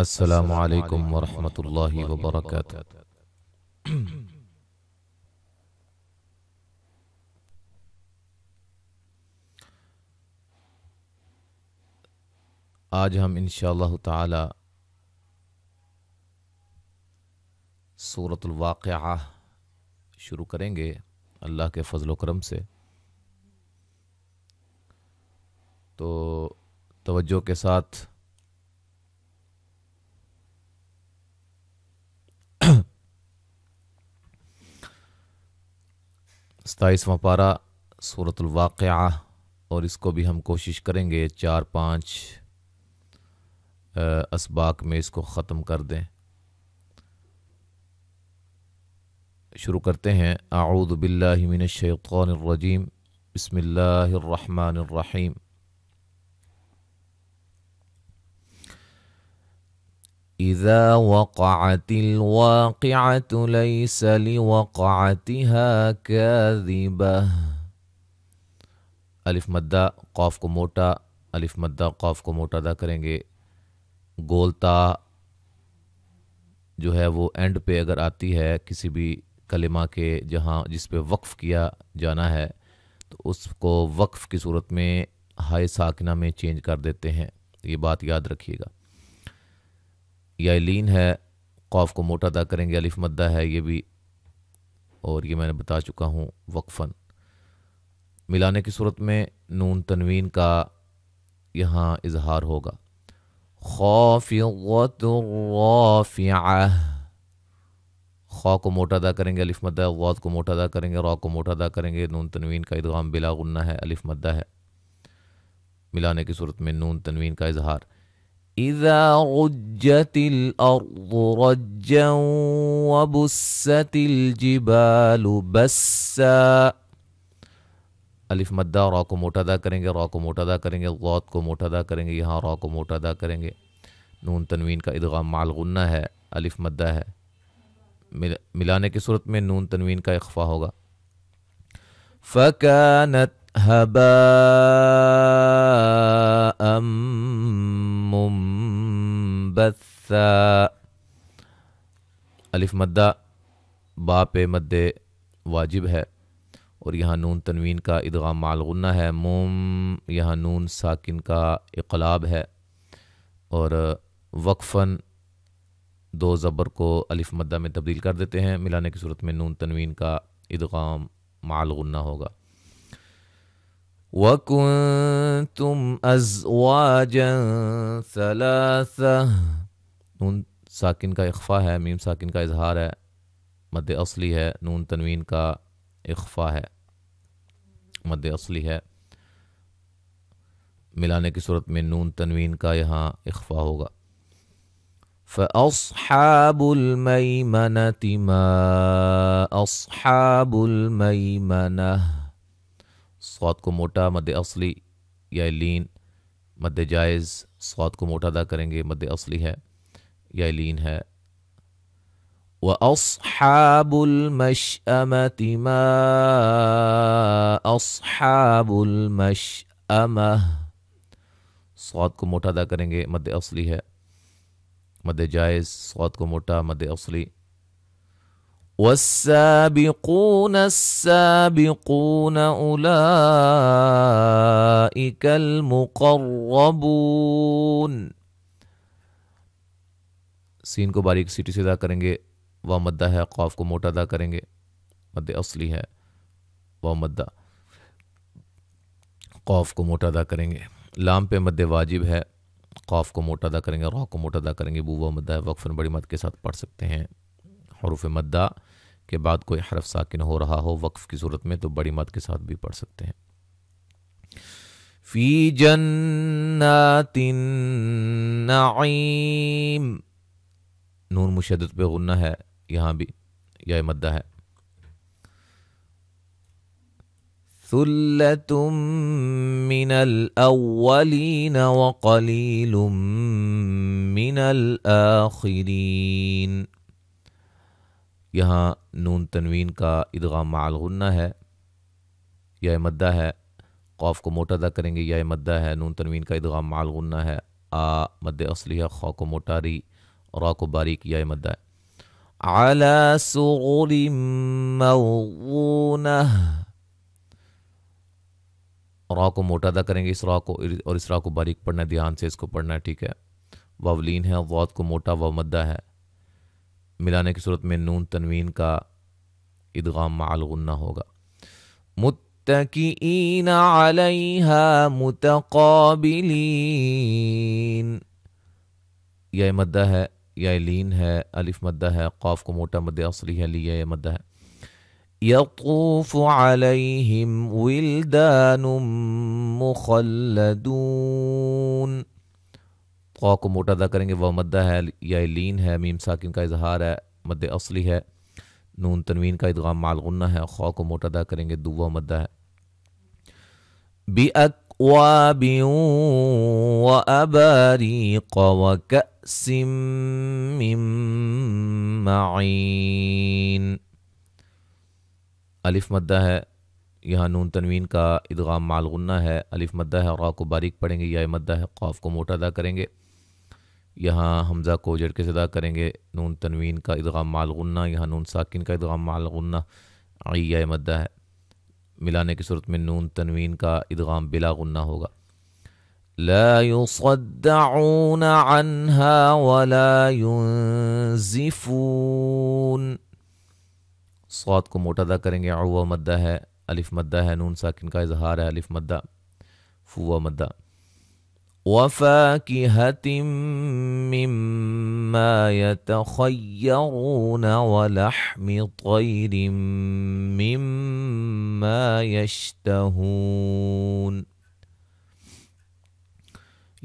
السلام علیکم ورحمۃ اللہ وبرکاتہ آج ہم انشاءاللہ شاء اللہ تعالیٰ صورت الواقعہ شروع کریں گے اللہ کے فضل و کرم سے تو توجہ کے ساتھ ستائیسواں پارہ صورت الواقعہ اور اس کو بھی ہم کوشش کریں گے چار پانچ اسباق میں اس کو ختم کر دیں شروع کرتے ہیں اعوذ باللہ من الشیطان الرجیم بسم اللہ الرحمن الرحیم وقعت الواقعه لیس لوقعتها کاذبه الف مدعہ قوف کو موٹا الف مدع قوف کو موٹا ادا کریں گے گولتا جو ہے وہ اینڈ پہ اگر آتی ہے کسی بھی کلمہ کے جہاں جس پہ وقف کیا جانا ہے تو اس کو وقف کی صورت میں ہائے ساکنہ میں چینج کر دیتے ہیں یہ بات یاد رکھیے گا لین ہے قوف کو موٹا ادا کریں گے الف مدہ ہے یہ بھی اور یہ میں نے بتا چکا ہوں وقفن ملانے کی صورت میں نون تنوین کا یہاں اظہار ہوگا خوف خوا کو موٹا ادا کریں گے الف مدہ غوط کو موٹا ادا کریں گے را کو موٹا ادا کریں گے نون تنوین کا ادغام بلا غنہ ہے الف مدہ ہے ملانے کی صورت میں نون تنوین کا اظہار الف مدہ را کو موٹا ادا کریں گے را کو موٹا ادا کریں گے غوت کو موٹا ادا کریں گے یہاں را کو موٹا ادا کریں گے نون تنوین کا ادغام مال غنہ ہے الف مدہ ہے ملانے کی صورت میں نون تنوین کا اخفا ہوگا فَكَانَتْ هباء منبثا الف الف با باپ مد واجب ہے اور یہاں نون تنوین کا ادغام معلغنہ ہے موم یہاں نون ساکن کا اقلاب ہے اور وقفاً دو زبر کو الف مدہ میں تبدیل کر دیتے ہیں ملانے کی صورت میں نون تنوین کا ادغام معلغنہ ہوگا وَكُنْتُمْ أَزْوَاجًا ازلا نون ساکن کا اخفا ہے میم ساکن کا اظہار ہے مد اصلی ہے نون تنوین کا اخفا ہے مد اصلی ہے ملانے کی صورت میں نون تنوین کا یہاں اخفا ہوگا فَأَصْحَابُ الْمَيْمَنَةِ مَا أَصْحَابُ الْمَيْمَنَةِ سواد کو موٹا مد اصلی یا لین مد جائز سواد کو موٹا ادا کریں گے مد اصلی ہے یا لین ہے وہ اوس ما مش امتیم سواد کو موٹا ادا کریں گے مد اصلی ہے مد جائز سواد کو موٹا مد اصلی والسابقون السابقون أولئك المقربون سین کو باریک سیٹی سے ادا کریں گے وہ مدہ ہے قوف کو موٹا ادا کریں گے مد اصلی ہے وہ مدہ قوف کو موٹا ادا کریں گے لام پہ مد واجب ہے قوف کو موٹا ادا کریں گے خوف کو موٹا ادا کریں گے بو وہ مدہ ہے وقفن بڑی مد کے ساتھ پڑھ سکتے ہیں حروف مدہ کے بعد کوئی حرف ساکن ہو رہا ہو وقف کی صورت میں تو بڑی مد کے ساتھ بھی پڑھ سکتے ہیں فی جنات النعیم نون مشدد پہ غنہ ہے یہاں بھی یا مدہ ہے ثلت من الاولین وقلیل من الاخرین یہاں نون تنوین کا ادغام معلغنہ ہے یا مدہ ہے قوف کو موٹا ادا کریں گے یا مدہ ہے نون تنوین کا ادغام معلغنہ ہے آ مد اصلیہ خو کو موٹا ری را کو باریک یا مدہ سغر موغونة را کو موٹا ادا کریں گے اس را کو اور اس را کو باریک پڑھنا ہے دھیان سے اس کو پڑھنا ہے ٹھیک ہے واولین ہے ووت کو موٹا و مدہ ہے ملانے کی صورت میں نون تنوین کا عیدغاہ مالغنہ ہوگا متقین علیہ یا لین ہے الف مدہ ہے قاف کو موٹا مد عصری یہ مدہ ہے یقوف علیہم ولدان مخلدون قو کو موٹا ادا کریں گے وہ مدہ ہے یا لین ہے میم ساکن کا اظہار ہے مد اصلی ہے نون تنوین کا ادغام مالغنہ ہے خو کو موٹا ادا کریں گے دو و مدہ ہے بی اویوں و ابریق قو کأس من معین الف مدہ ہے یہاں نون تنوین کا ادغام مالغنہ ہے الف مدہ ہے خواہ کو باریک پڑھیں گے یا مدہ ہے خوف کو موٹا ادا کریں گے یہاں حمزہ کو جھٹکے سے ادا کریں گے نون تنوین کا ادغام مالغنہ یہاں نون ساکن کا ادغام مالغنہ عیہ مدہ ہے ملانے کی صورت میں نون تنوین کا ادغام بلا غنہ ہوگا لا يصدعون عنها ولا ینزفون سواد کو موٹا ادا کریں گے عو مدہ ہے الف مدہ ہے نون ساکن کا اظہار ہے الف مدہ فوا مدہ وفاكهة مما يتخيرون ولحم طير مما يشتهون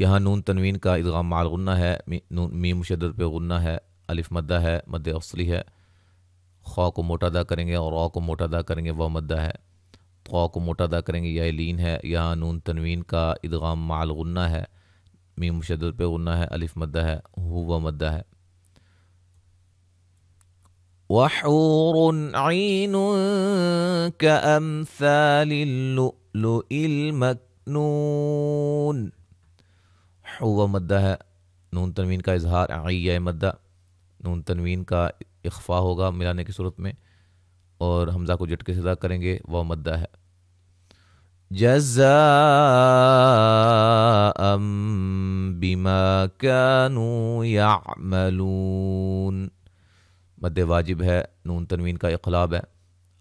یہاں نون تنوین کا ادغام مع غنہ ہے میم مشدد پہ غنہ ہے الف مدہ ہے مد افصلی ہے خوا کو موٹا ادا کریں گے اور را کو موٹا ادا کریں گے وہ مدہ ہے قوا کو موٹا ادا کریں گے یا لین ہے یہاں نون تنوین کا ادغام غنہ ہے میم پہ غنہ ہے الف مدہ ہے ہوا مدہ ہے وحور عین اللؤلؤ ہو و مدہ ہے نون تنوین کا اظہار عیہ مدہ نون تنوین کا اخفاء ہوگا ملانے کی صورت میں اور حمزہ کو جھٹکے سے ادا کریں گے وہ مدہ ہے جزا ام بیمہ کانو یا مد واجب ہے نون تنوین کا اقلاب ہے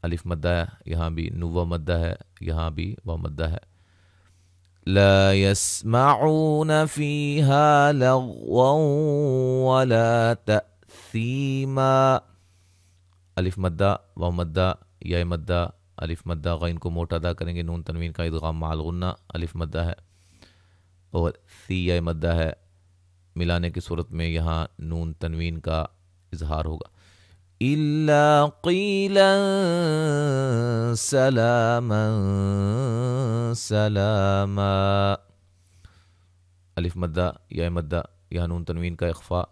الف ہے یہاں بھی نو مدہ ہے یہاں بھی و مدہ ہے لا يسمعون فيها لغوا ولا تأثيما الف مدہ و مدہ یا مدہ الف مدہ غین کو موٹا ادا کریں گے نون تنوین کا ایکغام معلّہ الف مدہ ہے اور سی یا مدہ ہے ملانے کی صورت میں یہاں نون تنوین کا اظہار ہوگا اللہ قیلہ سلامہ سلامہ الف مدہ یا مدہ یہاں نون تنوین کا اخفاء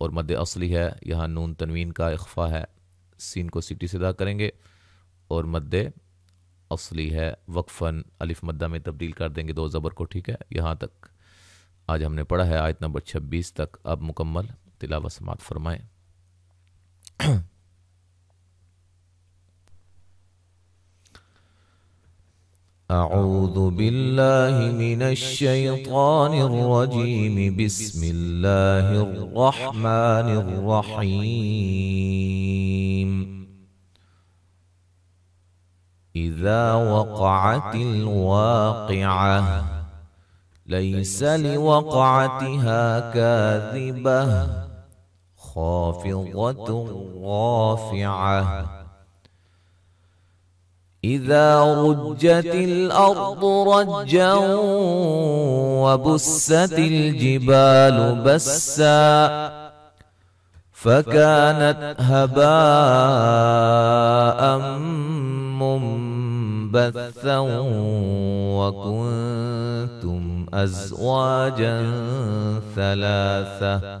اور مد اصلی ہے یہاں نون تنوین کا اخفا ہے سین کو سٹی سے ادا کریں گے اور مد اصلی ہے وقفن الف مدہ میں تبدیل کر دیں گے دو زبر کو ٹھیک ہے یہاں تک آج ہم نے پڑھا ہے آیت نمبر چھبیس تک اب مکمل تلاوہ سماعت فرمائیں أعوذ بالله من الشيطان الرجيم بسم الله الرحمن الرحيم إذا وقعت الواقعة ليس لوقعتها كاذبة خافضة رافعة إذا رجت الأرض رجا وبست الجبال بسا فكانت هباء منبثا وكنتم أزواجا ثلاثة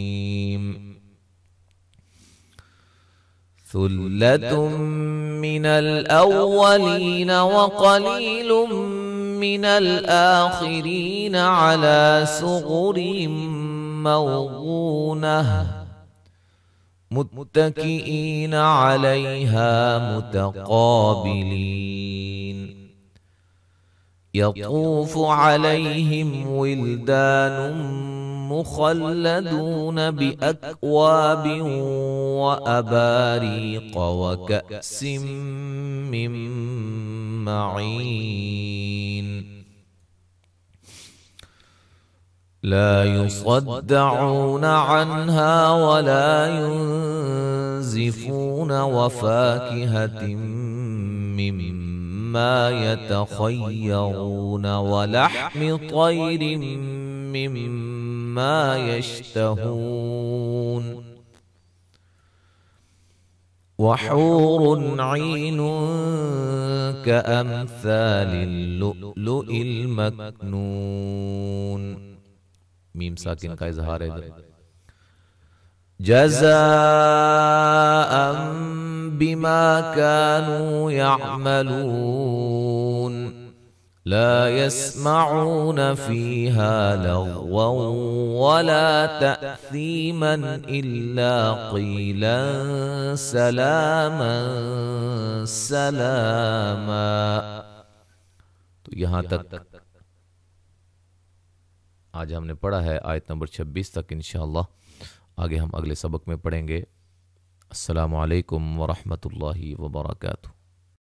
ثلة من الأولين وقليل من الآخرين على سغر موضونة متكئين عليها متقابلين يطوف عليهم ولدان مخلدون بأكواب وأباريق وكأس من معين لا يصدعون عنها ولا ينزفون وفاكهة مما يتخيرون ولحم طير مما ما يشتهون وحور عين كأمثال اللؤلؤ المكنون ميم ساكن کا اظہار ہے جزاء بما كانوا يعملون لا يسمعون فيها لغوا ولا تأثيما إلا قيلا سلاما سلاما تو یہاں تک آج ہم نے پڑھا ہے آیت نمبر چھبیس تک انشاءاللہ آگے ہم اگلے سبق میں پڑھیں گے السلام علیکم ورحمۃ اللہ وبرکاتہ